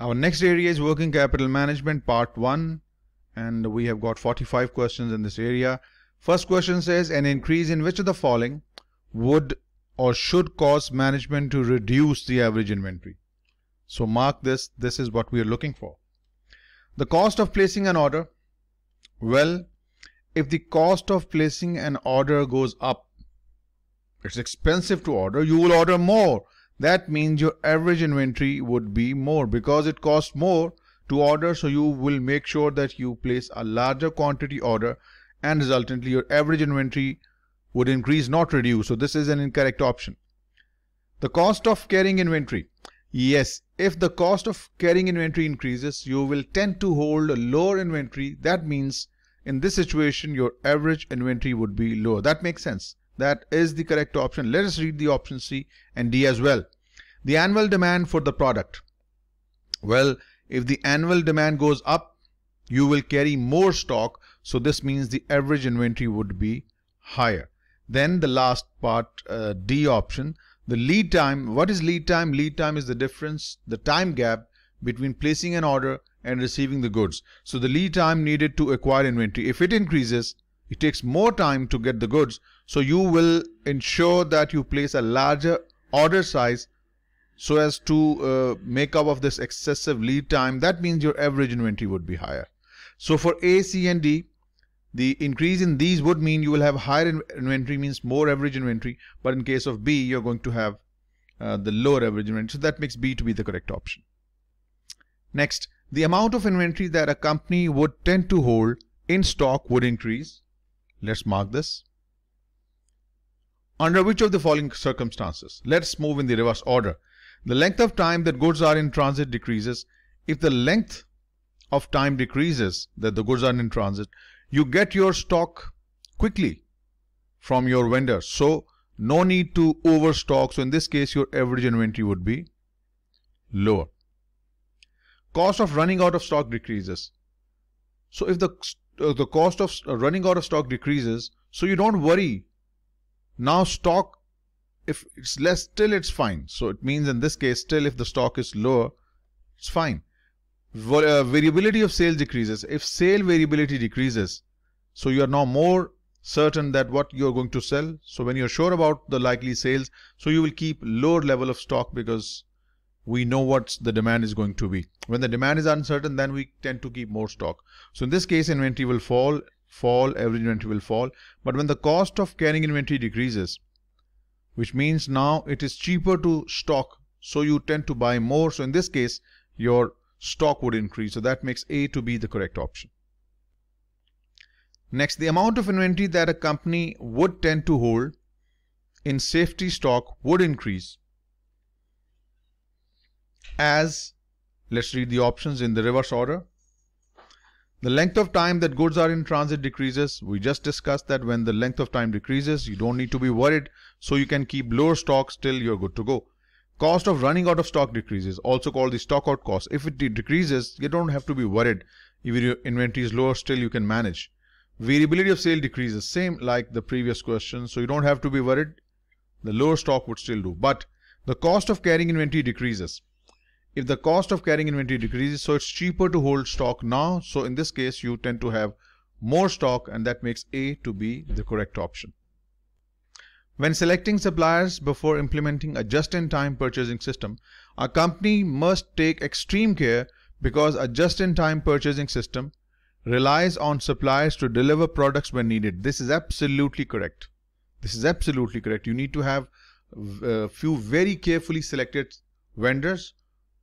Our next area is working capital management part 1 and we have got 45 questions in this area. First question says an increase in which of the following would or should cause management to reduce the average inventory. So mark this, this is what we are looking for. The cost of placing an order. Well, if the cost of placing an order goes up, it's expensive to order, you will order more that means your average inventory would be more because it costs more to order. So you will make sure that you place a larger quantity order and resultantly your average inventory would increase not reduce. So this is an incorrect option. The cost of carrying inventory. Yes, if the cost of carrying inventory increases, you will tend to hold a lower inventory. That means in this situation, your average inventory would be lower. That makes sense. That is the correct option. Let us read the option C and D as well. The annual demand for the product. Well, if the annual demand goes up, you will carry more stock. So this means the average inventory would be higher. Then the last part, uh, D option, the lead time. What is lead time? Lead time is the difference, the time gap between placing an order and receiving the goods. So the lead time needed to acquire inventory. If it increases, it takes more time to get the goods. So you will ensure that you place a larger order size so as to uh, make up of this excessive lead time. That means your average inventory would be higher. So for A, C and D, the increase in these would mean you will have higher inventory means more average inventory. But in case of B, you're going to have uh, the lower average inventory. So that makes B to be the correct option. Next, the amount of inventory that a company would tend to hold in stock would increase. Let's mark this. Under which of the following circumstances? Let's move in the reverse order. The length of time that goods are in transit decreases. If the length of time decreases that the goods are in transit, you get your stock quickly from your vendor. So no need to overstock. So in this case, your average inventory would be lower. Cost of running out of stock decreases. So if the, uh, the cost of uh, running out of stock decreases, so you don't worry now stock, if it's less, still it's fine. So it means in this case, still if the stock is lower, it's fine. Vol uh, variability of sales decreases. If sale variability decreases, so you are now more certain that what you're going to sell. So when you're sure about the likely sales, so you will keep lower level of stock because we know what the demand is going to be. When the demand is uncertain, then we tend to keep more stock. So in this case, inventory will fall fall, average inventory will fall. But when the cost of carrying inventory decreases, which means now it is cheaper to stock, so you tend to buy more. So in this case, your stock would increase. So that makes A to be the correct option. Next, the amount of inventory that a company would tend to hold in safety stock would increase as, let's read the options in the reverse order, the length of time that goods are in transit decreases. We just discussed that when the length of time decreases, you don't need to be worried. So you can keep lower stocks till you're good to go. Cost of running out of stock decreases, also called the stock out cost. If it decreases, you don't have to be worried. Even your inventory is lower, still you can manage. Variability of sale decreases, same like the previous question. So you don't have to be worried. The lower stock would still do. But the cost of carrying inventory decreases if the cost of carrying inventory decreases, so it's cheaper to hold stock now. So in this case, you tend to have more stock and that makes A to be the correct option. When selecting suppliers before implementing a just-in-time purchasing system, a company must take extreme care because a just-in-time purchasing system relies on suppliers to deliver products when needed. This is absolutely correct. This is absolutely correct. You need to have a uh, few very carefully selected vendors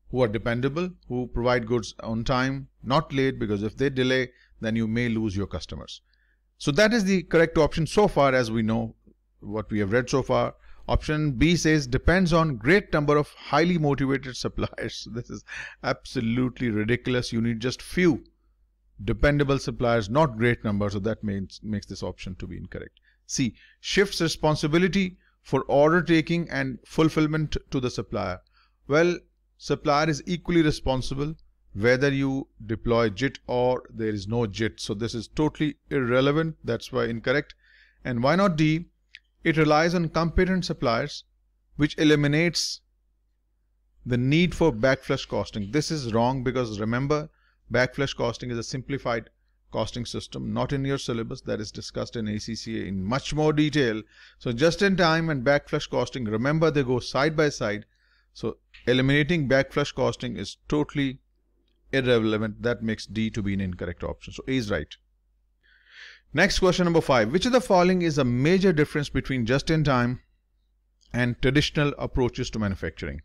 who are dependable, who provide goods on time, not late, because if they delay, then you may lose your customers. So that is the correct option so far as we know what we have read so far. Option B says depends on great number of highly motivated suppliers. This is absolutely ridiculous. You need just few dependable suppliers, not great number. So that means, makes this option to be incorrect. C shifts responsibility for order taking and fulfillment to the supplier. Well, Supplier is equally responsible whether you deploy JIT or there is no JIT. So this is totally irrelevant. That's why incorrect. And why not D? It relies on competent suppliers, which eliminates the need for backflush costing. This is wrong because remember, backflush costing is a simplified costing system, not in your syllabus that is discussed in ACCA in much more detail. So just in time and backflush costing, remember they go side by side. So eliminating backflush costing is totally irrelevant. That makes D to be an incorrect option. So A is right. Next question number five. Which of the following is a major difference between just-in-time and traditional approaches to manufacturing?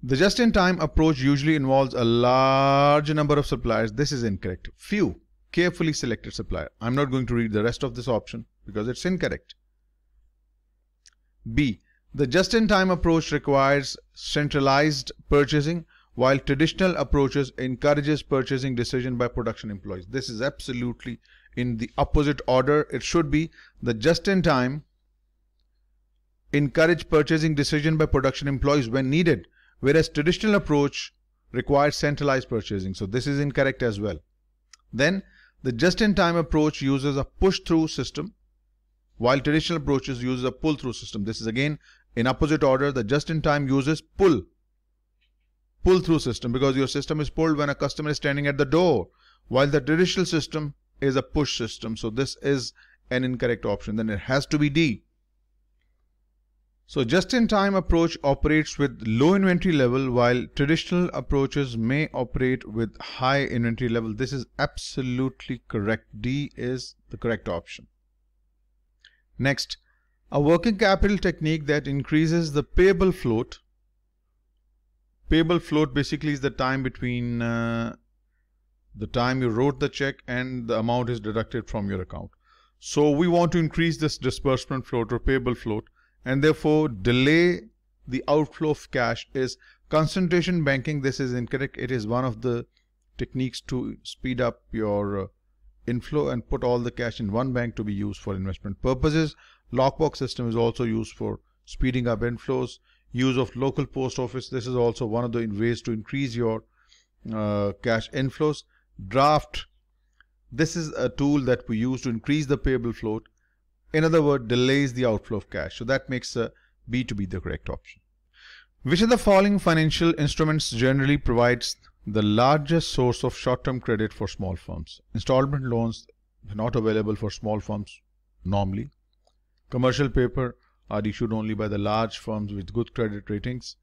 The just-in-time approach usually involves a large number of suppliers. This is incorrect. Few carefully selected supplier. I'm not going to read the rest of this option because it's incorrect. B. The just-in-time approach requires centralized purchasing, while traditional approaches encourages purchasing decision by production employees. This is absolutely in the opposite order. It should be the just-in-time encourage purchasing decision by production employees when needed, whereas traditional approach requires centralized purchasing. So this is incorrect as well. Then the just-in-time approach uses a push-through system, while traditional approaches use a pull-through system. This is again in opposite order, the just-in-time uses pull. Pull through system because your system is pulled when a customer is standing at the door. While the traditional system is a push system. So this is an incorrect option. Then it has to be D. So just-in-time approach operates with low inventory level while traditional approaches may operate with high inventory level. This is absolutely correct. D is the correct option. Next, a working capital technique that increases the payable float. Payable float basically is the time between uh, the time you wrote the check and the amount is deducted from your account. So we want to increase this disbursement float or payable float and therefore delay the outflow of cash is concentration banking. This is incorrect. It is one of the techniques to speed up your uh, inflow and put all the cash in one bank to be used for investment purposes. Lockbox system is also used for speeding up inflows. Use of local post office. This is also one of the ways to increase your uh, cash inflows. Draft. This is a tool that we use to increase the payable float. In other words, delays the outflow of cash. So that makes uh, B to be the correct option. Which of the following financial instruments generally provides the largest source of short-term credit for small firms? Installment loans are not available for small firms normally. Commercial paper are issued only by the large firms with good credit ratings.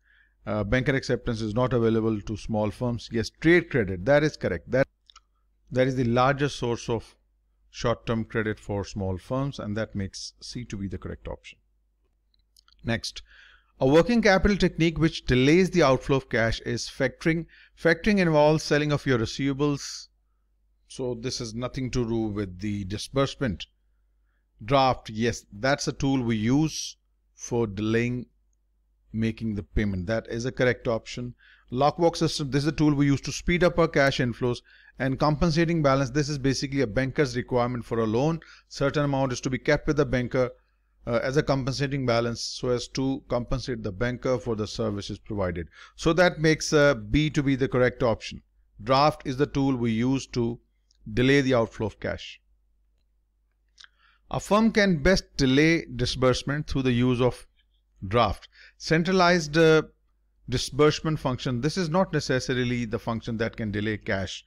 Uh, banker acceptance is not available to small firms. Yes, trade credit, that is correct. That, that is the largest source of short-term credit for small firms and that makes C to be the correct option. Next, a working capital technique which delays the outflow of cash is factoring. Factoring involves selling of your receivables. So this has nothing to do with the disbursement draft yes that's a tool we use for delaying making the payment that is a correct option lockbox system this is a tool we use to speed up our cash inflows and compensating balance this is basically a banker's requirement for a loan certain amount is to be kept with the banker uh, as a compensating balance so as to compensate the banker for the services provided so that makes uh, b to be the correct option draft is the tool we use to delay the outflow of cash a firm can best delay disbursement through the use of draft. Centralized uh, disbursement function, this is not necessarily the function that can delay cash.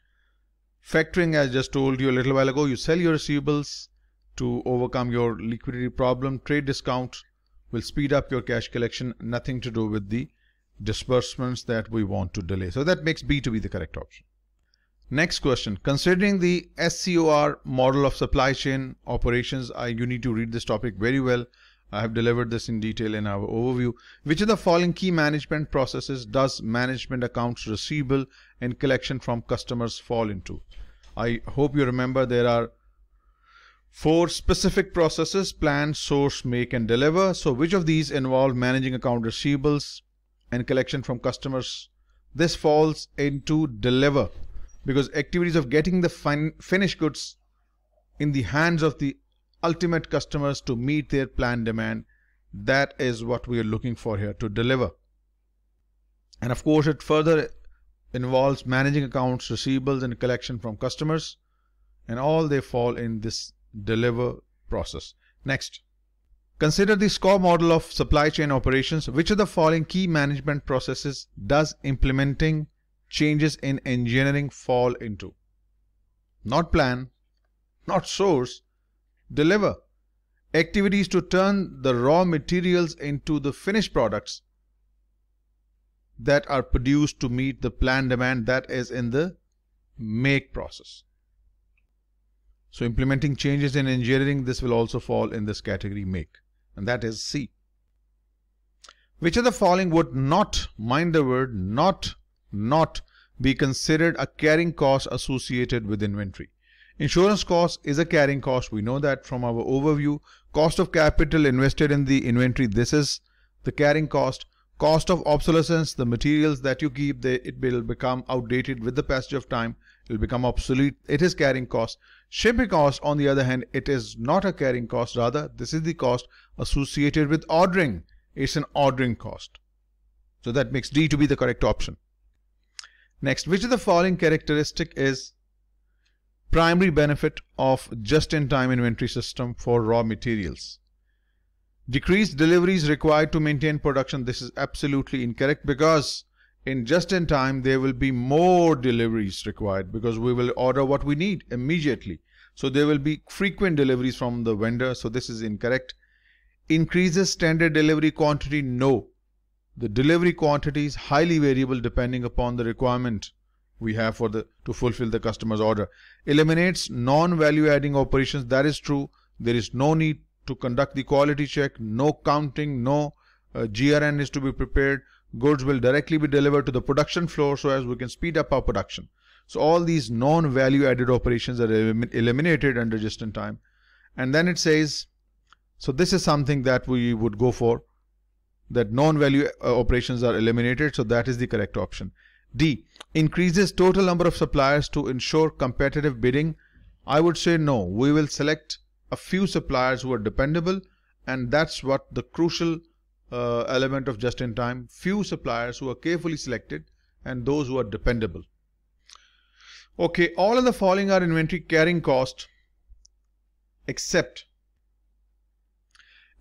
Factoring, as just told you a little while ago, you sell your receivables to overcome your liquidity problem. Trade discount will speed up your cash collection, nothing to do with the disbursements that we want to delay. So that makes B to be the correct option. Next question. Considering the SCOR model of supply chain operations, I, you need to read this topic very well. I have delivered this in detail in our overview. Which of the following key management processes does management accounts receivable and collection from customers fall into? I hope you remember there are four specific processes, plan, source, make and deliver. So which of these involve managing account receivables and collection from customers? This falls into deliver because activities of getting the fin- finished goods in the hands of the ultimate customers to meet their planned demand that is what we are looking for here to deliver and of course it further involves managing accounts receivables and collection from customers and all they fall in this deliver process next Consider the SCORE model of supply chain operations. Which of the following key management processes does implementing changes in engineering fall into? Not plan, not source, deliver. Activities to turn the raw materials into the finished products that are produced to meet the planned demand that is in the make process. So implementing changes in engineering, this will also fall in this category make, and that is C. Which of the following would not, mind the word, not not be considered a carrying cost associated with inventory. Insurance cost is a carrying cost. We know that from our overview. Cost of capital invested in the inventory. This is the carrying cost. Cost of obsolescence, the materials that you keep, they, it will become outdated with the passage of time. It will become obsolete. It is carrying cost. Shipping cost, on the other hand, it is not a carrying cost. Rather, this is the cost associated with ordering. It's an ordering cost. So that makes D to be the correct option. Next, which of the following characteristic is primary benefit of just-in-time inventory system for raw materials? Decreased deliveries required to maintain production. This is absolutely incorrect because in just-in-time there will be more deliveries required because we will order what we need immediately. So there will be frequent deliveries from the vendor. So this is incorrect. Increases standard delivery quantity. No, the delivery quantity is highly variable depending upon the requirement we have for the to fulfill the customer's order. Eliminates non-value adding operations. That is true. There is no need to conduct the quality check. No counting. No uh, GRN is to be prepared. Goods will directly be delivered to the production floor so as we can speed up our production. So all these non-value added operations are elim eliminated under just in time. And then it says, so this is something that we would go for that non-value uh, operations are eliminated. So that is the correct option. D, increases total number of suppliers to ensure competitive bidding. I would say no. We will select a few suppliers who are dependable and that's what the crucial uh, element of just-in-time. Few suppliers who are carefully selected and those who are dependable. Okay, all of the following are inventory carrying cost except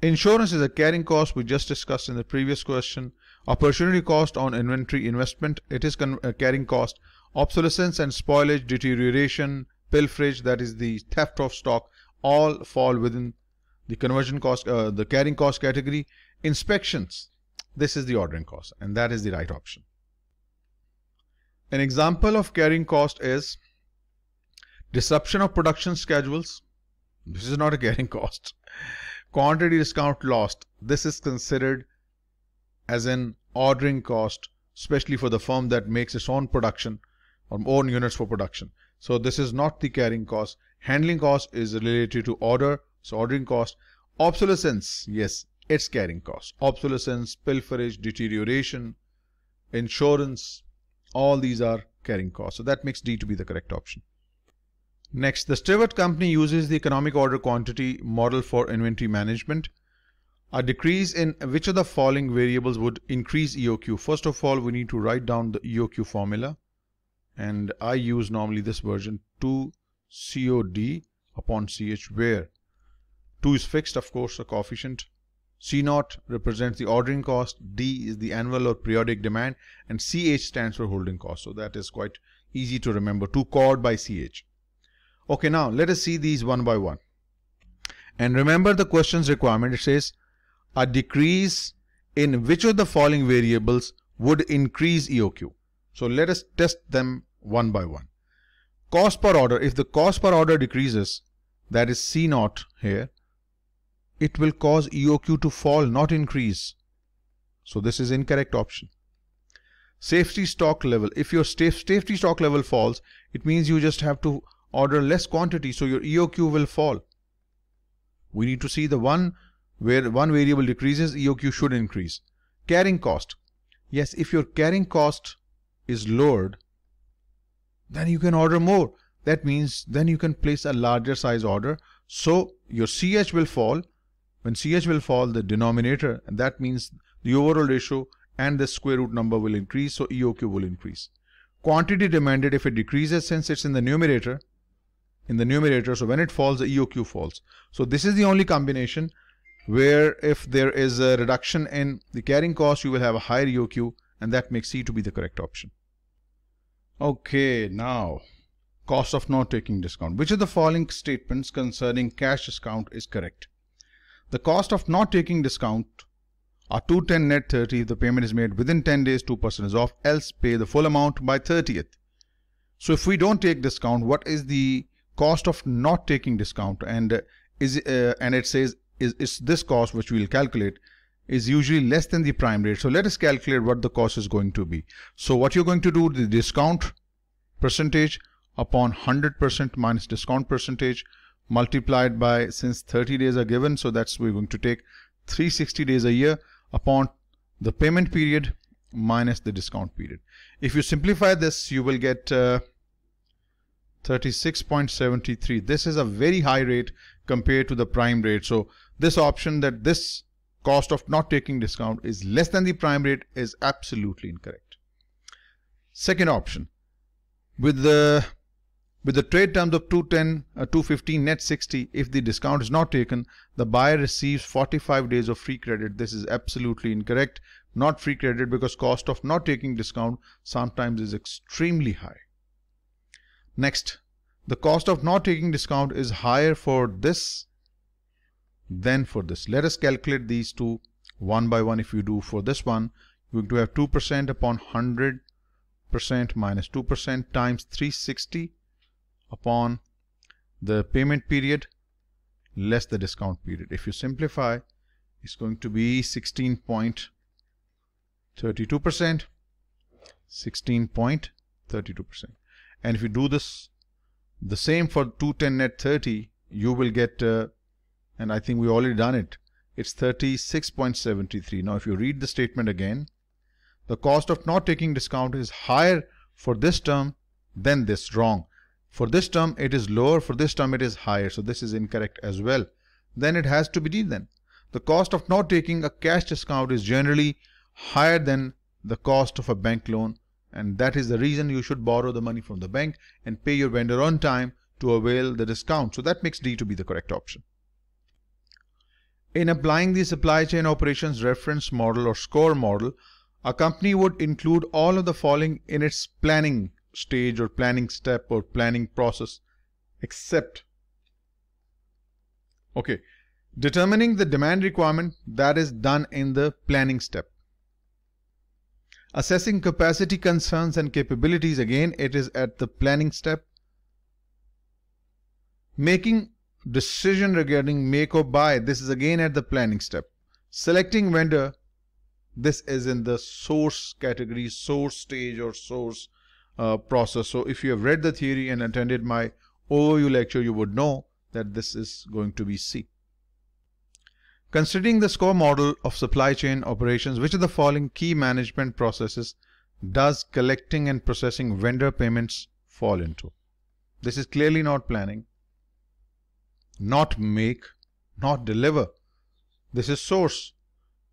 Insurance is a carrying cost we just discussed in the previous question. Opportunity cost on inventory investment, it is a uh, carrying cost. Obsolescence and spoilage, deterioration, pilferage, that is the theft of stock, all fall within the conversion cost, uh, the carrying cost category. Inspections, this is the ordering cost and that is the right option. An example of carrying cost is disruption of production schedules. This is not a carrying cost quantity discount lost. This is considered as an ordering cost, especially for the firm that makes its own production or own units for production. So this is not the carrying cost. Handling cost is related to order, so ordering cost. Obsolescence, yes, it's carrying cost. Obsolescence, pilferage, deterioration, insurance, all these are carrying costs. So that makes D to be the correct option. Next, the Stewart company uses the economic order quantity model for inventory management. A decrease in which of the following variables would increase EOQ? First of all, we need to write down the EOQ formula. And I use normally this version 2COD upon CH where 2 is fixed, of course, a coefficient. C0 represents the ordering cost, D is the annual or periodic demand, and CH stands for holding cost. So that is quite easy to remember, 2 COD by CH. Okay, now let us see these one by one. And remember the question's requirement. It says a decrease in which of the following variables would increase EOQ. So let us test them one by one. Cost per order, if the cost per order decreases, that is C naught here, it will cause EOQ to fall, not increase. So this is incorrect option. Safety stock level, if your safety stock level falls, it means you just have to order less quantity so your EOQ will fall. We need to see the one where one variable decreases, EOQ should increase. Carrying cost. Yes, if your carrying cost is lowered, then you can order more. That means then you can place a larger size order. So your CH will fall. When CH will fall, the denominator, and that means the overall ratio and the square root number will increase, so EOQ will increase. Quantity demanded if it decreases since it's in the numerator, in the numerator. So when it falls, the EOQ falls. So this is the only combination where if there is a reduction in the carrying cost, you will have a higher EOQ and that makes C to be the correct option. Okay, now cost of not taking discount. Which of the following statements concerning cash discount is correct? The cost of not taking discount are 210 net 30 if the payment is made within 10 days 2% is off else pay the full amount by 30th. So if we don't take discount what is the cost of not taking discount and uh, is uh, and it says is is this cost which we'll calculate is usually less than the prime rate so let us calculate what the cost is going to be so what you're going to do the discount percentage upon 100% minus discount percentage multiplied by since 30 days are given so that's we're going to take 360 days a year upon the payment period minus the discount period if you simplify this you will get uh, 36.73. This is a very high rate compared to the prime rate. So this option that this cost of not taking discount is less than the prime rate is absolutely incorrect. Second option, with the with the trade terms of 210, uh, 215, net 60, if the discount is not taken, the buyer receives 45 days of free credit. This is absolutely incorrect. Not free credit because cost of not taking discount sometimes is extremely high. Next, the cost of not taking discount is higher for this than for this. Let us calculate these two one by one. If you do for this one, you're going to have 2% upon 100% minus 2% times 360 upon the payment period less the discount period. If you simplify, it's going to be 16.32%, 16.32% and if you do this the same for 210 net 30 you will get uh, and I think we already done it it's 36.73 now if you read the statement again the cost of not taking discount is higher for this term than this wrong for this term it is lower for this term it is higher so this is incorrect as well then it has to be d then the cost of not taking a cash discount is generally higher than the cost of a bank loan and that is the reason you should borrow the money from the bank and pay your vendor on time to avail the discount. So that makes D to be the correct option. In applying the supply chain operations reference model or score model, a company would include all of the following in its planning stage or planning step or planning process except okay determining the demand requirement that is done in the planning step Assessing capacity concerns and capabilities, again, it is at the planning step. Making decision regarding make or buy, this is again at the planning step. Selecting vendor, this is in the source category, source stage or source uh, process. So if you have read the theory and attended my overview lecture, you would know that this is going to be C. Considering the SCORE model of supply chain operations, which of the following key management processes does collecting and processing vendor payments fall into? This is clearly not planning, not make, not deliver. This is source.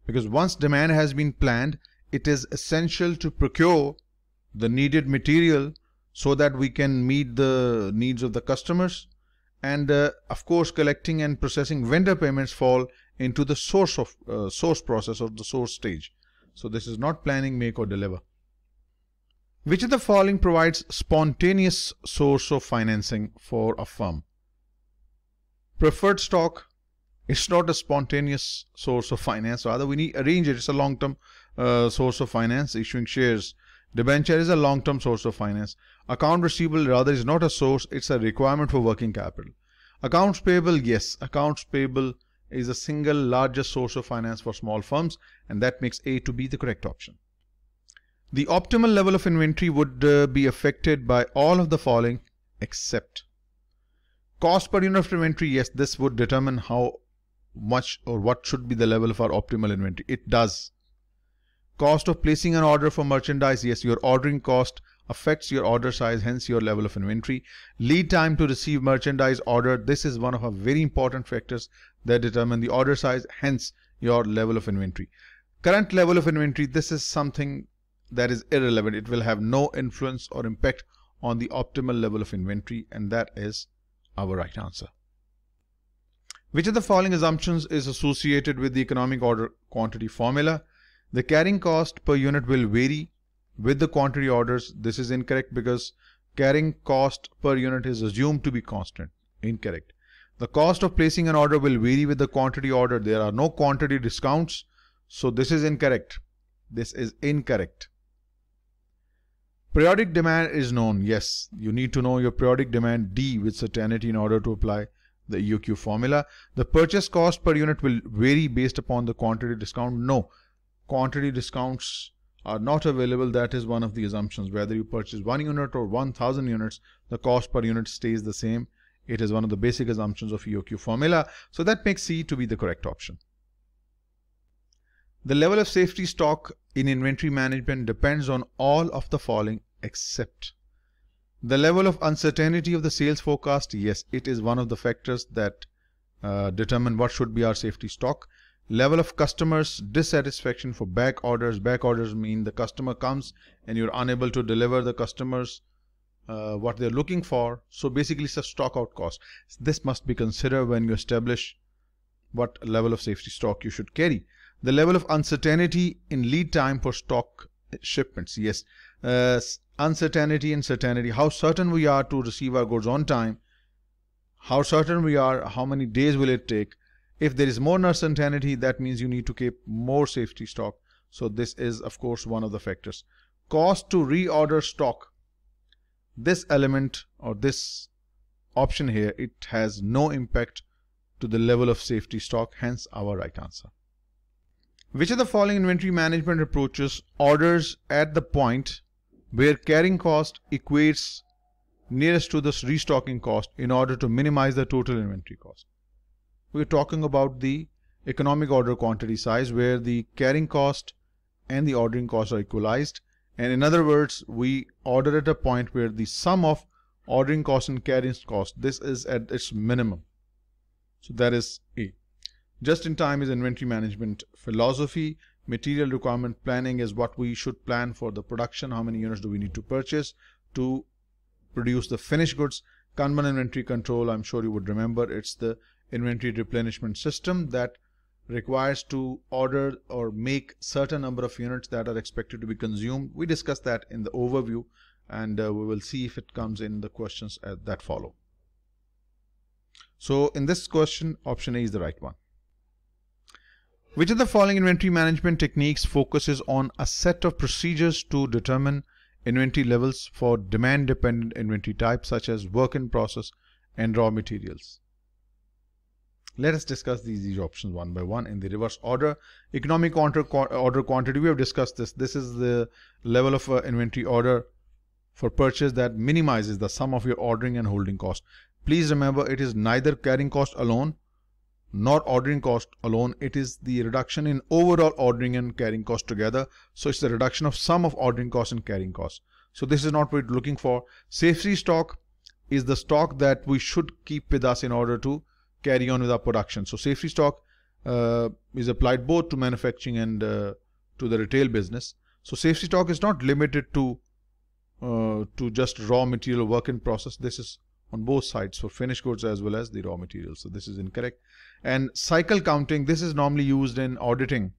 Because once demand has been planned, it is essential to procure the needed material so that we can meet the needs of the customers. And uh, of course, collecting and processing vendor payments fall into the source of uh, source process or the source stage. So this is not planning, make or deliver. Which of the following provides spontaneous source of financing for a firm? Preferred stock, it's not a spontaneous source of finance. Rather, we need arrange it. It's a long-term uh, source of finance. Issuing shares, debenture is a long-term source of finance. Account receivable rather is not a source. It's a requirement for working capital. Accounts payable, yes. Accounts payable is the single largest source of finance for small firms and that makes A to be the correct option. The optimal level of inventory would uh, be affected by all of the following except cost per unit of inventory. Yes, this would determine how much or what should be the level of our optimal inventory. It does. Cost of placing an order for merchandise. Yes, your ordering cost affects your order size, hence your level of inventory. Lead time to receive merchandise order. This is one of our very important factors that determine the order size, hence your level of inventory. Current level of inventory, this is something that is irrelevant. It will have no influence or impact on the optimal level of inventory and that is our right answer. Which of the following assumptions is associated with the economic order quantity formula? The carrying cost per unit will vary with the quantity orders. This is incorrect because carrying cost per unit is assumed to be constant. Incorrect. The cost of placing an order will vary with the quantity ordered. There are no quantity discounts. So this is incorrect. This is incorrect. Periodic demand is known. Yes, you need to know your periodic demand D with certainty in order to apply the EOQ formula. The purchase cost per unit will vary based upon the quantity discount. No, quantity discounts are not available. That is one of the assumptions. Whether you purchase one unit or 1000 units, the cost per unit stays the same it is one of the basic assumptions of EOQ formula, so that makes C to be the correct option. The level of safety stock in inventory management depends on all of the following except the level of uncertainty of the sales forecast. Yes, it is one of the factors that uh, determine what should be our safety stock. Level of customers dissatisfaction for back orders. Back orders mean the customer comes and you're unable to deliver the customer's uh, what they're looking for. So basically it's a stock out cost. This must be considered when you establish what level of safety stock you should carry. The level of uncertainty in lead time for stock shipments. Yes, uh, uncertainty and certainty. How certain we are to receive our goods on time. How certain we are, how many days will it take. If there is more uncertainty, that means you need to keep more safety stock. So this is of course one of the factors. Cost to reorder stock this element or this option here it has no impact to the level of safety stock hence our right answer. Which of the following inventory management approaches orders at the point where carrying cost equates nearest to the restocking cost in order to minimize the total inventory cost? We're talking about the economic order quantity size where the carrying cost and the ordering cost are equalized and in other words we order at a point where the sum of ordering cost and carrying cost this is at its minimum so that is a just in time is inventory management philosophy material requirement planning is what we should plan for the production how many units do we need to purchase to produce the finished goods kanban inventory control i'm sure you would remember it's the inventory replenishment system that requires to order or make certain number of units that are expected to be consumed. We discussed that in the overview and uh, we will see if it comes in the questions uh, that follow. So in this question, option A is the right one. Which of the following inventory management techniques focuses on a set of procedures to determine inventory levels for demand-dependent inventory types such as work in process and raw materials? Let us discuss these, these options one by one in the reverse order. Economic order, order quantity, we have discussed this. This is the level of uh, inventory order for purchase that minimizes the sum of your ordering and holding cost. Please remember it is neither carrying cost alone nor ordering cost alone. It is the reduction in overall ordering and carrying cost together. So it's the reduction of sum of ordering cost and carrying cost. So this is not what we're looking for. Safety stock is the stock that we should keep with us in order to carry on with our production. So safety stock uh, is applied both to manufacturing and uh, to the retail business. So safety stock is not limited to uh, to just raw material work in process. This is on both sides for finished goods as well as the raw materials. So this is incorrect. And cycle counting, this is normally used in auditing.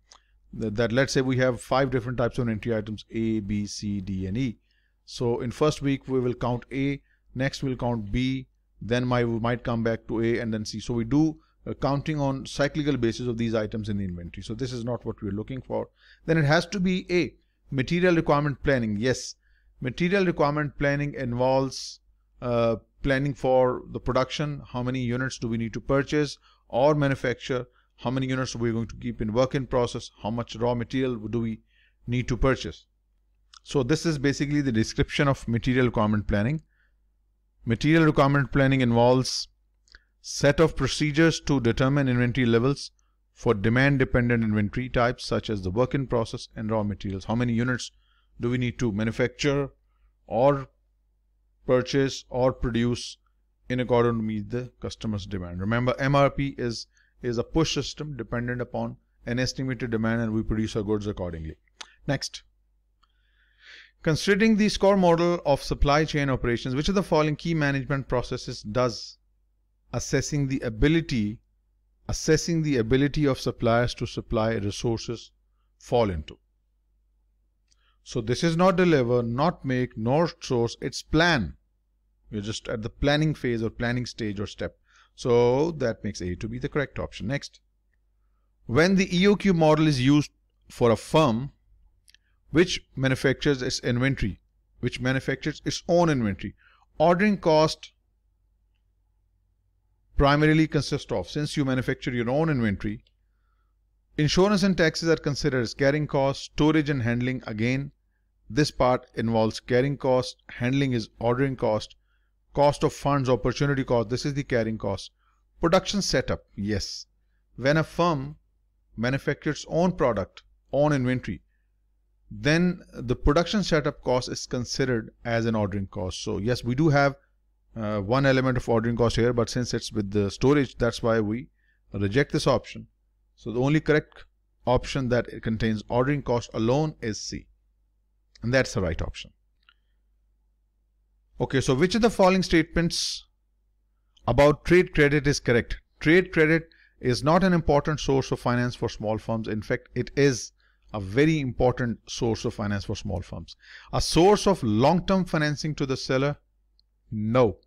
That, that let's say we have five different types of entry items A, B, C, D, and E. So in first week we will count A, next we'll count B, then my might come back to A and then C. So we do a uh, counting on cyclical basis of these items in the inventory. So this is not what we're looking for. Then it has to be A, material requirement planning. Yes, material requirement planning involves uh, planning for the production, how many units do we need to purchase or manufacture, how many units are we going to keep in work in process, how much raw material do we need to purchase. So this is basically the description of material requirement planning. Material requirement planning involves set of procedures to determine inventory levels for demand dependent inventory types such as the work in process and raw materials. How many units do we need to manufacture or purchase or produce in order to meet the customer's demand. Remember MRP is is a push system dependent upon an estimated demand and we produce our goods accordingly. Next. Considering the score model of supply chain operations, which of the following key management processes does assessing the ability assessing the ability of suppliers to supply resources fall into? So this is not deliver, not make, nor source, it's plan. You're just at the planning phase or planning stage or step. So that makes A to be the correct option. Next. When the EOQ model is used for a firm, which manufactures its inventory, which manufactures its own inventory. Ordering cost primarily consists of, since you manufacture your own inventory, insurance and taxes are considered as carrying costs, storage and handling again, this part involves carrying cost, handling is ordering cost, cost of funds, opportunity cost, this is the carrying cost. Production setup, yes. When a firm manufactures own product, own inventory, then the production setup cost is considered as an ordering cost. So yes, we do have uh, one element of ordering cost here, but since it's with the storage, that's why we reject this option. So the only correct option that it contains ordering cost alone is C. And that's the right option. Okay, so which of the following statements about trade credit is correct? Trade credit is not an important source of finance for small firms. In fact, it is a very important source of finance for small firms. A source of long-term financing to the seller? No.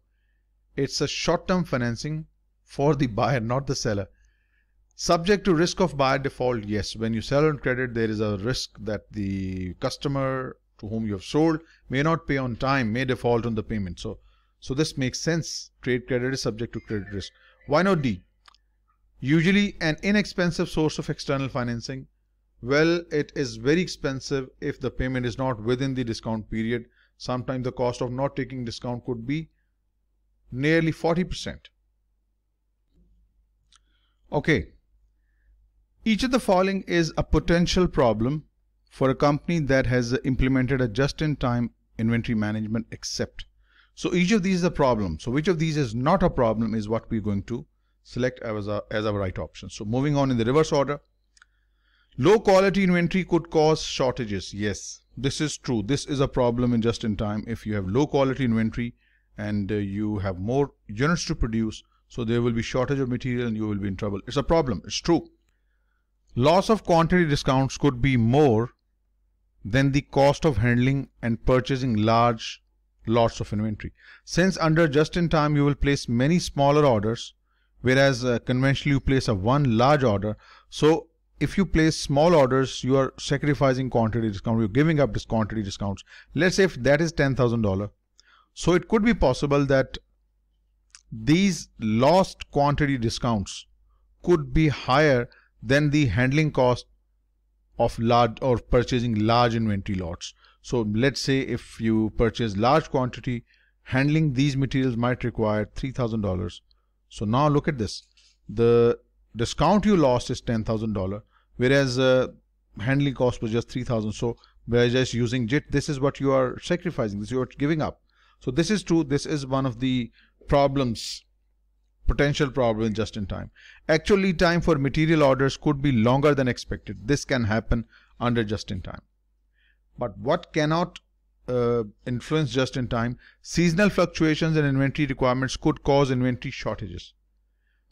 It's a short-term financing for the buyer, not the seller. Subject to risk of buyer default, yes. When you sell on credit, there is a risk that the customer to whom you have sold may not pay on time, may default on the payment. So, so this makes sense. Trade credit is subject to credit risk. Why not D? Usually an inexpensive source of external financing well, it is very expensive if the payment is not within the discount period. Sometimes the cost of not taking discount could be nearly 40%. Okay. Each of the following is a potential problem for a company that has implemented a just-in-time inventory management except. So each of these is a problem. So which of these is not a problem is what we're going to select as our, as our right option. So moving on in the reverse order. Low quality inventory could cause shortages. Yes, this is true. This is a problem in just in time. If you have low quality inventory and uh, you have more units to produce, so there will be shortage of material and you will be in trouble. It's a problem. It's true. Loss of quantity discounts could be more than the cost of handling and purchasing large lots of inventory. Since under just in time you will place many smaller orders, whereas uh, conventionally you place a one large order. So if you place small orders, you are sacrificing quantity discount. You're giving up quantity discounts. Let's say if that is $10,000. So it could be possible that these lost quantity discounts could be higher than the handling cost of large or purchasing large inventory lots. So let's say if you purchase large quantity, handling these materials might require $3,000. So now look at this. The discount you lost is $10,000 whereas uh, handling cost was just 3000 so by just using JIT this is what you are sacrificing this you are giving up so this is true this is one of the problems potential problem just in time actually time for material orders could be longer than expected this can happen under just in time but what cannot uh, influence just in time seasonal fluctuations in inventory requirements could cause inventory shortages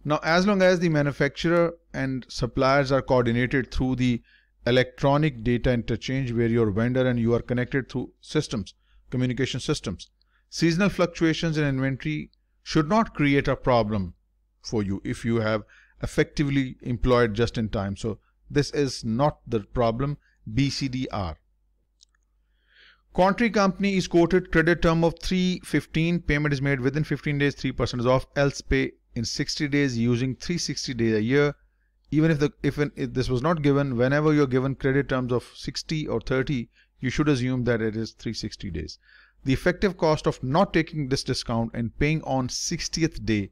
now, as long as the manufacturer and suppliers are coordinated through the electronic data interchange where your vendor and you are connected through systems, communication systems, seasonal fluctuations in inventory should not create a problem for you if you have effectively employed just in time. So this is not the problem BCDR. Contrary company is quoted credit term of 315. Payment is made within 15 days. 3% is off. Else pay in 60 days using 360 days a year even if the if, an, if this was not given whenever you're given credit terms of 60 or 30 you should assume that it is 360 days the effective cost of not taking this discount and paying on 60th day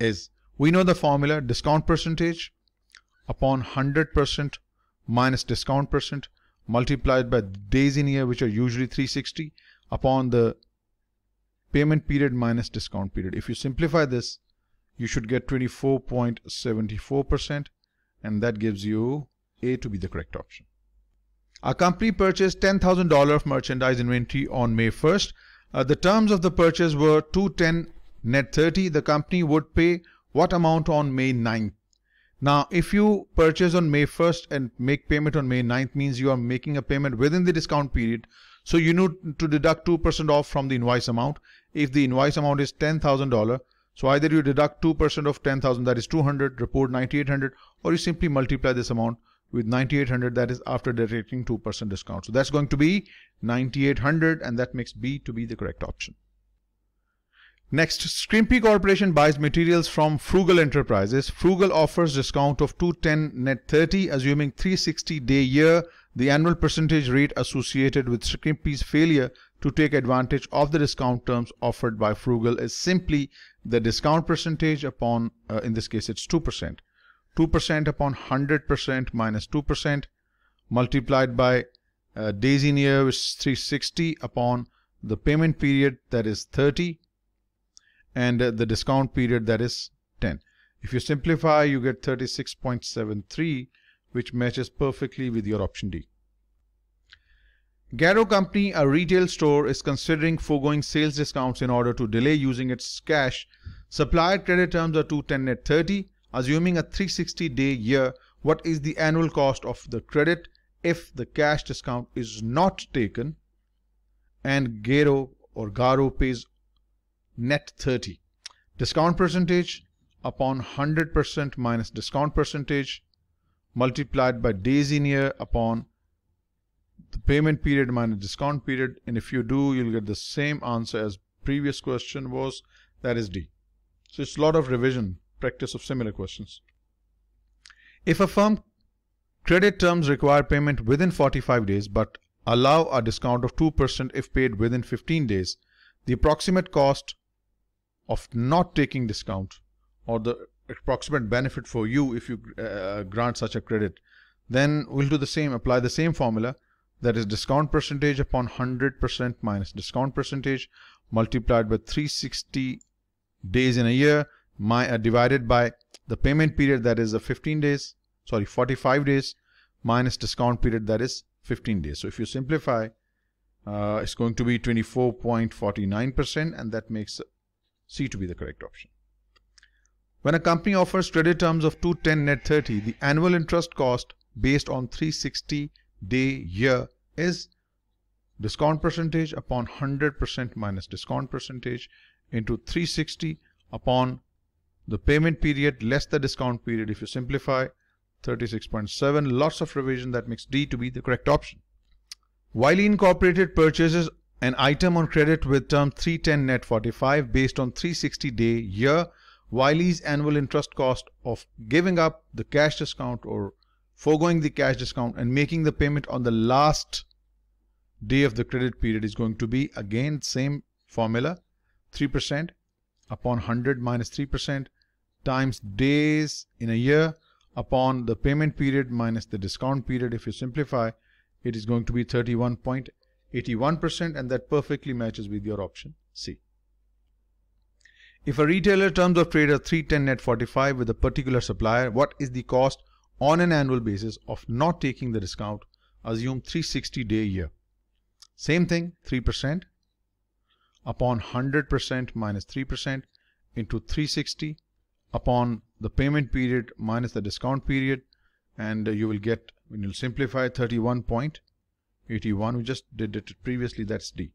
is we know the formula discount percentage upon 100% minus discount percent multiplied by days in year which are usually 360 upon the payment period minus discount period if you simplify this you should get 24.74% and that gives you A to be the correct option. Our company purchased $10,000 of merchandise inventory on May 1st. Uh, the terms of the purchase were 210 net 30. The company would pay what amount on May 9th? Now, if you purchase on May 1st and make payment on May 9th means you are making a payment within the discount period. So you need to deduct 2% off from the invoice amount. If the invoice amount is $10,000, so either you deduct 2% of 10,000 that is 200, report 9800 or you simply multiply this amount with 9800 that is after deducting 2% discount. So that's going to be 9800 and that makes B to be the correct option. Next, Scrimpy Corporation buys materials from Frugal Enterprises. Frugal offers discount of 210 net 30 assuming 360 day year. The annual percentage rate associated with Scrimpy's failure to take advantage of the discount terms offered by Frugal is simply the discount percentage upon, uh, in this case, it's 2%. 2% upon 100% minus 2% multiplied by uh, days in year which is 360 upon the payment period that is 30 and uh, the discount period that is 10. If you simplify, you get 36.73 which matches perfectly with your option D. Garo Company, a retail store, is considering foregoing sales discounts in order to delay using its cash. Supplier credit terms are 210 at 30. Assuming a 360 day year, what is the annual cost of the credit if the cash discount is not taken and Garo or Garo pays net 30? Discount percentage upon 100% minus discount percentage multiplied by days in year upon the payment period minus discount period and if you do you'll get the same answer as previous question was that is D. So it's a lot of revision practice of similar questions. If a firm credit terms require payment within 45 days but allow a discount of 2% if paid within 15 days, the approximate cost of not taking discount or the approximate benefit for you if you uh, grant such a credit then we'll do the same apply the same formula that is discount percentage upon 100% minus discount percentage multiplied by 360 days in a year my uh, divided by the payment period that is a 15 days sorry 45 days minus discount period that is 15 days so if you simplify uh, it's going to be 24.49% and that makes C to be the correct option. When a company offers credit terms of 210 net 30, the annual interest cost based on 360 day year is discount percentage upon 100% minus discount percentage into 360 upon the payment period less the discount period if you simplify 36.7 lots of revision that makes D to be the correct option. Wiley Incorporated purchases an item on credit with term 310 net 45 based on 360 day year Wiley's annual interest cost of giving up the cash discount or foregoing the cash discount and making the payment on the last day of the credit period is going to be again same formula 3% upon 100 minus 3% times days in a year upon the payment period minus the discount period if you simplify it is going to be 31.81% and that perfectly matches with your option C. If a retailer terms of trade are 310 net 45 with a particular supplier what is the cost on an annual basis of not taking the discount, assume 360 day year. Same thing, 3% upon 100% minus 3% into 360 upon the payment period minus the discount period and you will get when you simplify 31.81 we just did it previously that's D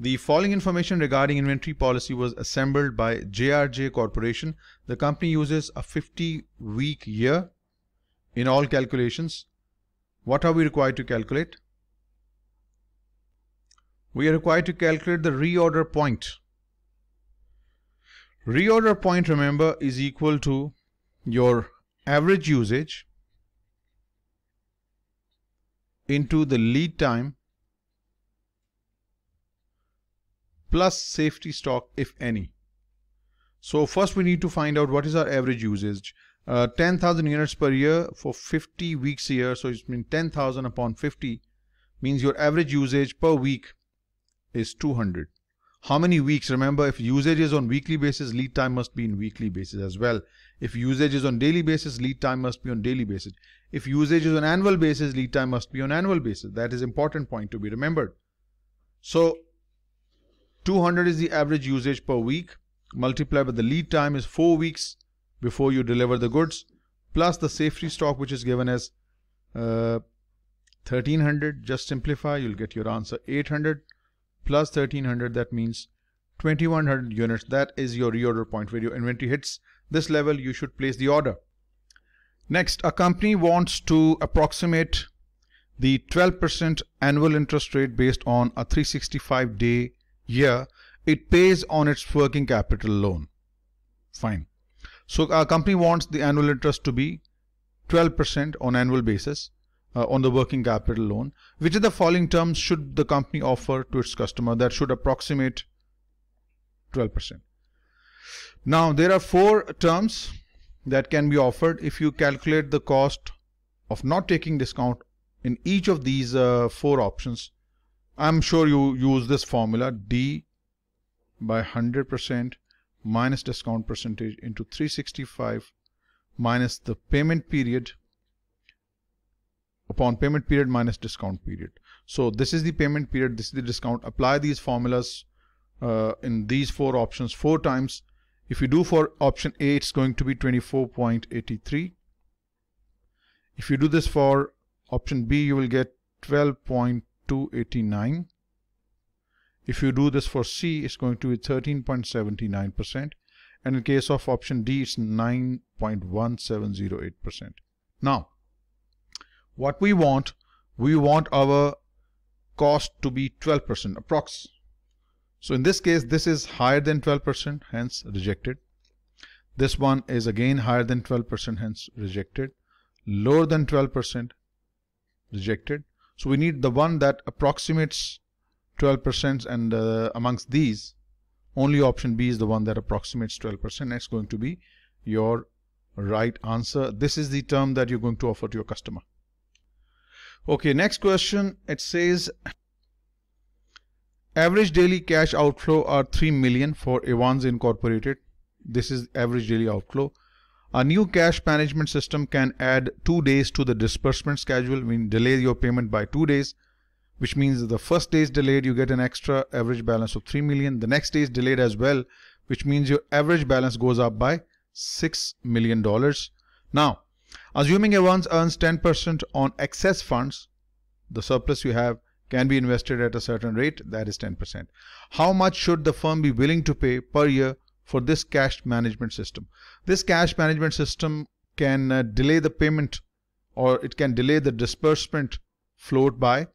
the following information regarding inventory policy was assembled by JRJ Corporation. The company uses a 50 week year in all calculations. What are we required to calculate? We are required to calculate the reorder point. Reorder point, remember, is equal to your average usage into the lead time plus safety stock if any. So first we need to find out what is our average usage. Uh, 10,000 units per year for 50 weeks a year. So it's been 10,000 upon 50 means your average usage per week is 200. How many weeks? Remember, if usage is on weekly basis, lead time must be in weekly basis as well. If usage is on daily basis, lead time must be on daily basis. If usage is on annual basis, lead time must be on annual basis. That is important point to be remembered. So 200 is the average usage per week multiplied by the lead time is 4 weeks before you deliver the goods plus the safety stock which is given as uh, 1300 just simplify you'll get your answer 800 plus 1300 that means 2100 units that is your reorder point where your inventory hits this level you should place the order next a company wants to approximate the 12% annual interest rate based on a 365 day year, it pays on its working capital loan. Fine. So our company wants the annual interest to be 12% on annual basis uh, on the working capital loan. Which of the following terms should the company offer to its customer that should approximate 12%? Now there are four terms that can be offered if you calculate the cost of not taking discount in each of these uh, four options I'm sure you use this formula D by 100% minus discount percentage into 365 minus the payment period upon payment period minus discount period. So this is the payment period, this is the discount. Apply these formulas uh, in these four options four times. If you do for option A, it's going to be 24.83. If you do this for option B, you will get 12. 289. If you do this for C, it's going to be 13.79%. And in case of option D, it's 9.1708%. Now, what we want, we want our cost to be 12% approx. So in this case, this is higher than 12%, hence rejected. This one is again higher than 12%, hence rejected. Lower than 12%, rejected. So we need the one that approximates 12% and uh, amongst these, only option B is the one that approximates 12%. That's going to be your right answer. This is the term that you're going to offer to your customer. Okay, next question. It says average daily cash outflow are 3 million for Evans Incorporated. This is average daily outflow. A new cash management system can add two days to the disbursement schedule, mean delay your payment by two days, which means the first day is delayed, you get an extra average balance of 3 million. The next day is delayed as well, which means your average balance goes up by $6 million. Now, assuming Evans earns 10% on excess funds, the surplus you have can be invested at a certain rate, that is 10%. How much should the firm be willing to pay per year for this cash management system. This cash management system can uh, delay the payment or it can delay the disbursement float by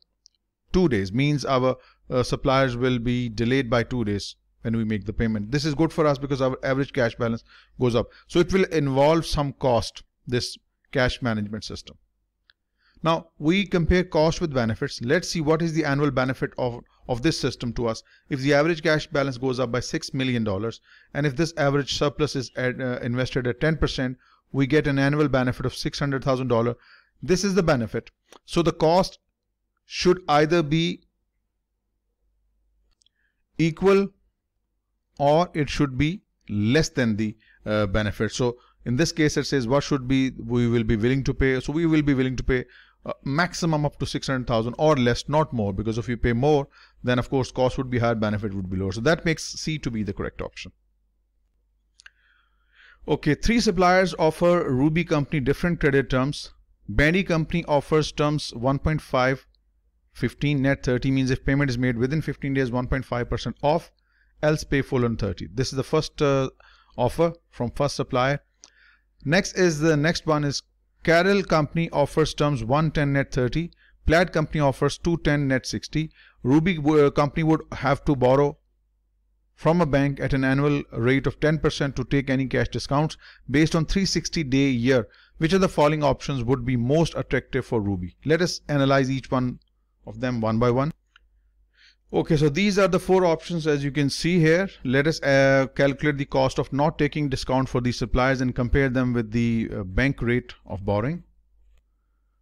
two days means our uh, suppliers will be delayed by two days when we make the payment. This is good for us because our average cash balance goes up. So it will involve some cost, this cash management system. Now we compare cost with benefits. Let's see what is the annual benefit of, of this system to us. If the average cash balance goes up by $6 million and if this average surplus is uh, invested at 10%, we get an annual benefit of $600,000. This is the benefit. So the cost should either be equal or it should be less than the uh, benefit. So in this case, it says what should be we will be willing to pay. So we will be willing to pay uh, maximum up to 600,000 or less, not more, because if you pay more, then of course cost would be higher, benefit would be lower. So that makes C to be the correct option. Okay, three suppliers offer Ruby company different credit terms. Bandy company offers terms 1.5, 15, net 30 means if payment is made within 15 days, 1.5% off, else pay full on 30. This is the first uh, offer from first supplier. Next is the next one is Carol company offers terms 110 net 30, Plaid company offers 210 net 60, Ruby uh, company would have to borrow from a bank at an annual rate of 10% to take any cash discounts based on 360 day year. Which of the following options would be most attractive for Ruby? Let us analyze each one of them one by one. Okay, so these are the four options as you can see here. Let us uh, calculate the cost of not taking discount for these supplies and compare them with the uh, bank rate of borrowing.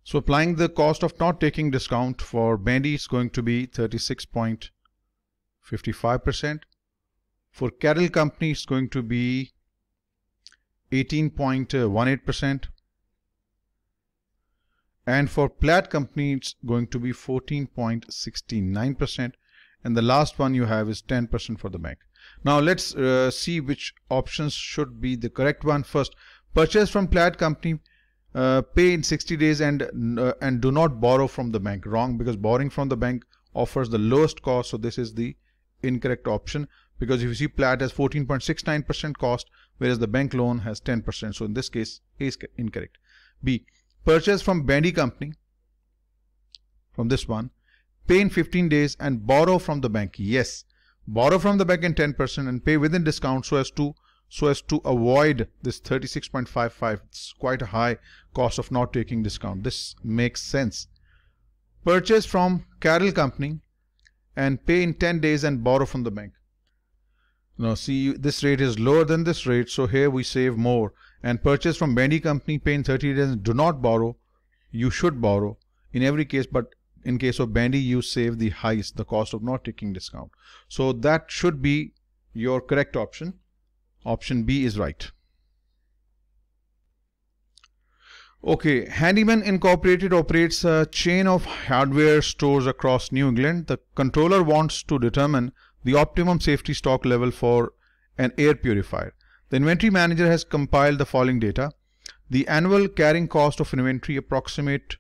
So applying the cost of not taking discount for Bandy is going to be 36.55%. For Carol Company it's going to be 18.18%. And for Platt Company it's going to be 14.69% and the last one you have is 10% for the bank. Now let's uh, see which options should be the correct one first. Purchase from Plaid company, uh, pay in 60 days and, uh, and do not borrow from the bank. Wrong because borrowing from the bank offers the lowest cost. So this is the incorrect option because if you see Plaid has 14.69% cost whereas the bank loan has 10%. So in this case A is incorrect. B. Purchase from Bandy company from this one pay in 15 days and borrow from the bank. Yes, borrow from the bank in 10% and pay within discount so as to so as to avoid this 36.55. It's quite a high cost of not taking discount. This makes sense. Purchase from Carol Company and pay in 10 days and borrow from the bank. Now see this rate is lower than this rate so here we save more and purchase from Bendy Company pay in 30 days do not borrow. You should borrow in every case but in case of Bandy, you save the highest, the cost of not taking discount. So that should be your correct option. Option B is right. Okay, Handyman Incorporated operates a chain of hardware stores across New England. The controller wants to determine the optimum safety stock level for an air purifier. The inventory manager has compiled the following data. The annual carrying cost of inventory approximate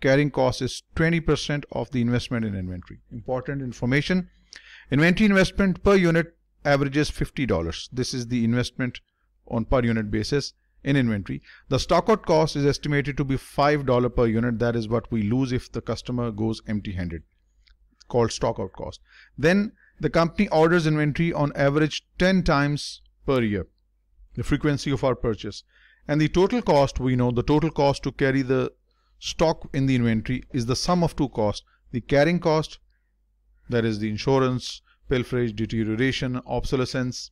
Carrying cost is 20% of the investment in inventory. Important information. Inventory investment per unit averages $50. This is the investment on per unit basis in inventory. The stockout cost is estimated to be $5 per unit. That is what we lose if the customer goes empty handed called stockout cost. Then the company orders inventory on average 10 times per year, the frequency of our purchase. And the total cost, we know the total cost to carry the stock in the inventory is the sum of two costs, the carrying cost, that is the insurance, pilferage, deterioration, obsolescence,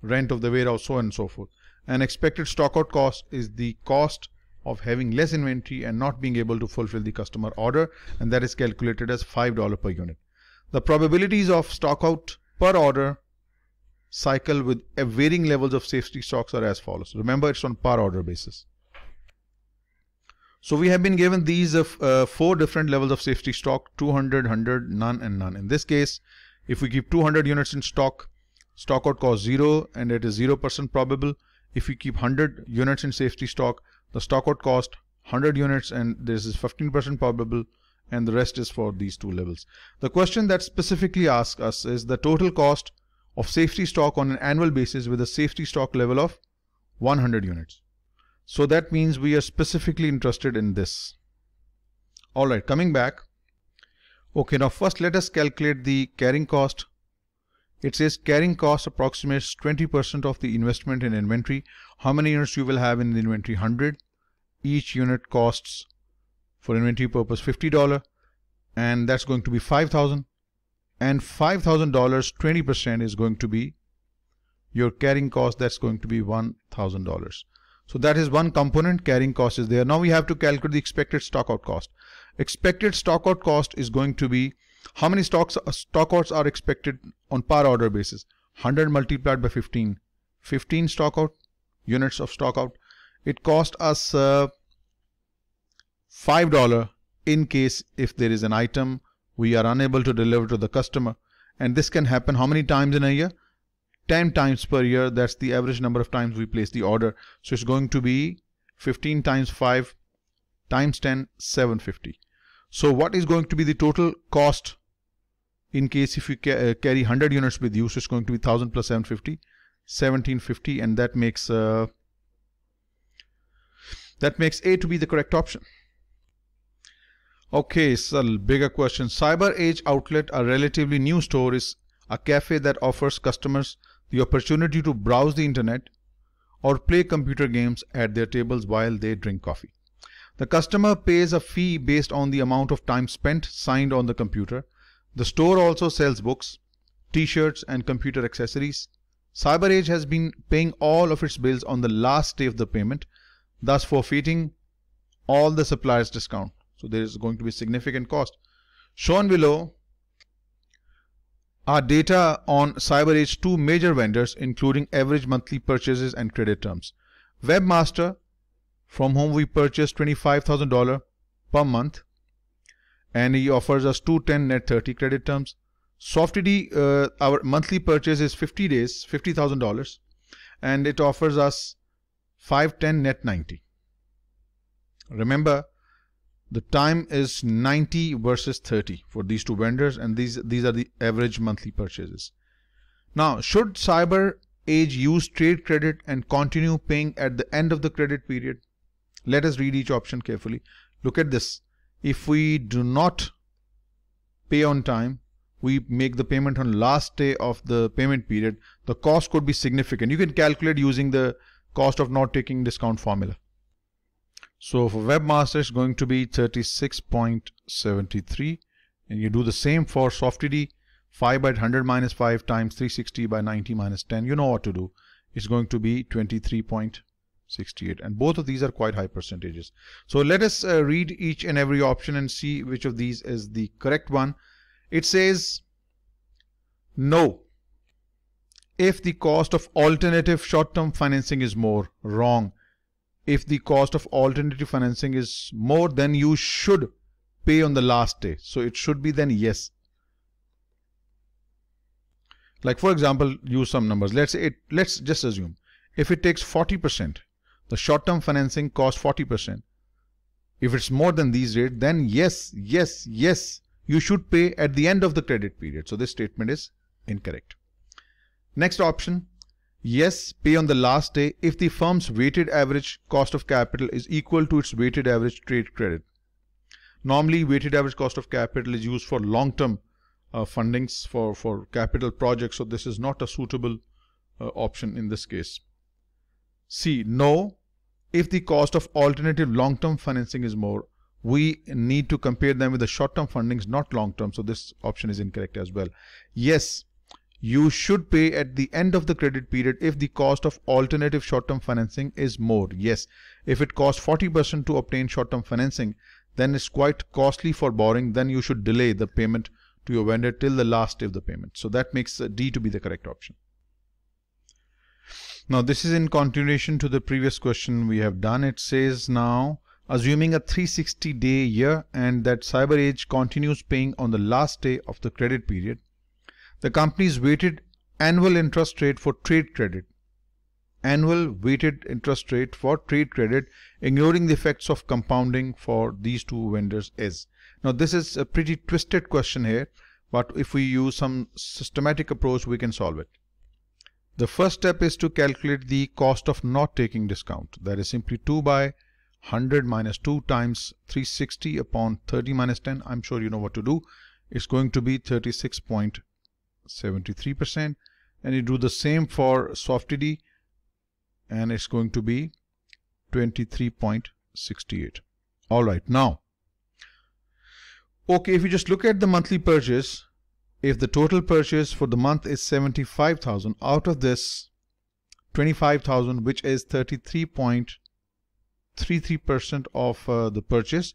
rent of the warehouse, so on and so forth. An expected stockout cost is the cost of having less inventory and not being able to fulfill the customer order and that is calculated as $5 per unit. The probabilities of stockout per order cycle with varying levels of safety stocks are as follows. Remember it's on per order basis. So we have been given these uh, uh four different levels of safety stock, 200, 100, none and none. In this case, if we keep 200 units in stock, stock out cost zero and it is 0% probable. If we keep 100 units in safety stock, the stock out cost 100 units and this is 15% probable and the rest is for these two levels. The question that specifically asks us is the total cost of safety stock on an annual basis with a safety stock level of 100 units. So that means we are specifically interested in this. Alright, coming back. Okay, now first let us calculate the carrying cost. It says carrying cost approximates 20% of the investment in inventory. How many units you will have in the inventory? 100. Each unit costs for inventory purpose $50 and that's going to be 5000 and $5,000 20% is going to be your carrying cost that's going to be $1,000. So that is one component carrying cost is there. Now we have to calculate the expected stockout cost. Expected stockout cost is going to be how many stocks uh, stockouts are expected on per order basis. 100 multiplied by 15. 15 stockout units of stockout. It cost us uh, $5 in case if there is an item we are unable to deliver to the customer. And this can happen how many times in a year? 10 times per year. That's the average number of times we place the order. So it's going to be 15 times 5 times 10, 750. So what is going to be the total cost in case if you ca uh, carry 100 units with you? So it's going to be 1000 plus 750, 1750 and that makes uh, that makes A to be the correct option. Okay, so bigger question. Cyber Age Outlet, a relatively new store, is a cafe that offers customers the opportunity to browse the internet or play computer games at their tables while they drink coffee. The customer pays a fee based on the amount of time spent signed on the computer. The store also sells books, t-shirts and computer accessories. CyberAge has been paying all of its bills on the last day of the payment, thus forfeiting all the supplier's discount. So there is going to be significant cost. Shown below our data on CyberAge two major vendors including average monthly purchases and credit terms. Webmaster, from whom we purchased $25,000 per month and he offers us 210 net 30 credit terms. SoftD, uh, our monthly purchase is 50 days, $50,000 and it offers us 510 net 90. Remember, the time is 90 versus 30 for these two vendors and these these are the average monthly purchases now should cyber age use trade credit and continue paying at the end of the credit period let us read each option carefully look at this if we do not pay on time we make the payment on last day of the payment period the cost could be significant you can calculate using the cost of not taking discount formula so for webmaster it's going to be 36.73 and you do the same for softtd 5 by 100 minus 5 times 360 by 90 minus 10 you know what to do it's going to be 23.68 and both of these are quite high percentages so let us uh, read each and every option and see which of these is the correct one it says no if the cost of alternative short-term financing is more wrong if the cost of alternative financing is more than you should pay on the last day. So it should be then yes. Like for example, use some numbers. Let's say it, let's just assume if it takes 40%, the short-term financing costs 40%. If it's more than these rates, then yes, yes, yes, you should pay at the end of the credit period. So this statement is incorrect. Next option, Yes, pay on the last day if the firm's weighted average cost of capital is equal to its weighted average trade credit. Normally, weighted average cost of capital is used for long-term uh, fundings for, for capital projects, so this is not a suitable uh, option in this case. C. No, if the cost of alternative long-term financing is more, we need to compare them with the short-term fundings, not long-term, so this option is incorrect as well. Yes, you should pay at the end of the credit period if the cost of alternative short-term financing is more. Yes, if it costs 40% to obtain short-term financing, then it's quite costly for borrowing, then you should delay the payment to your vendor till the last day of the payment. So that makes D to be the correct option. Now this is in continuation to the previous question we have done. It says now, assuming a 360 day year and that CyberAge continues paying on the last day of the credit period, the company's weighted annual interest rate for trade credit. Annual weighted interest rate for trade credit, ignoring the effects of compounding for these two vendors is. Now this is a pretty twisted question here, but if we use some systematic approach, we can solve it. The first step is to calculate the cost of not taking discount. That is simply 2 by 100 minus 2 times 360 upon 30 minus 10. I'm sure you know what to do. It's going to be 36.2 73% and you do the same for D, and it's going to be 23.68 all right now okay if you just look at the monthly purchase if the total purchase for the month is 75,000 out of this 25,000 which is 33.33% of uh, the purchase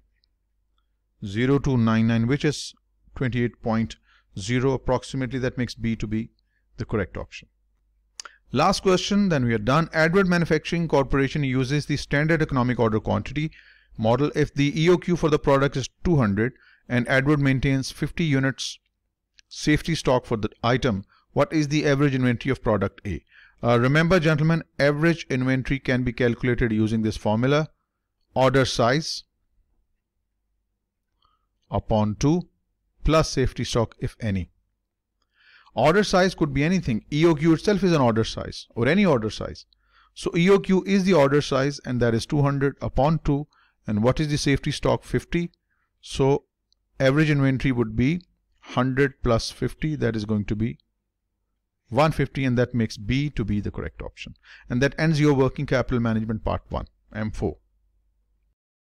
0299 which is 28.0 approximately that makes B to be the correct option. Last question then we are done. Edward Manufacturing Corporation uses the standard economic order quantity model if the EOQ for the product is 200 and Edward maintains 50 units safety stock for the item what is the average inventory of product A? Uh, remember gentlemen average inventory can be calculated using this formula order size upon 2 plus safety stock if any. Order size could be anything. EOQ itself is an order size or any order size. So EOQ is the order size and that is 200 upon 2 and what is the safety stock 50. So average inventory would be 100 plus 50 that is going to be 150 and that makes B to be the correct option. And that ends your working capital management part 1 M4.